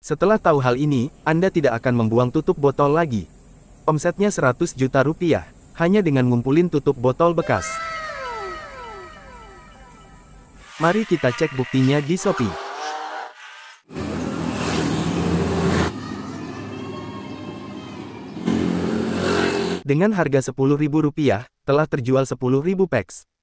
Setelah tahu hal ini, Anda tidak akan membuang tutup botol lagi. Omsetnya 100 juta rupiah, hanya dengan ngumpulin tutup botol bekas. Mari kita cek buktinya di Shopee. Dengan harga Rp10.000, telah terjual 10.000 packs.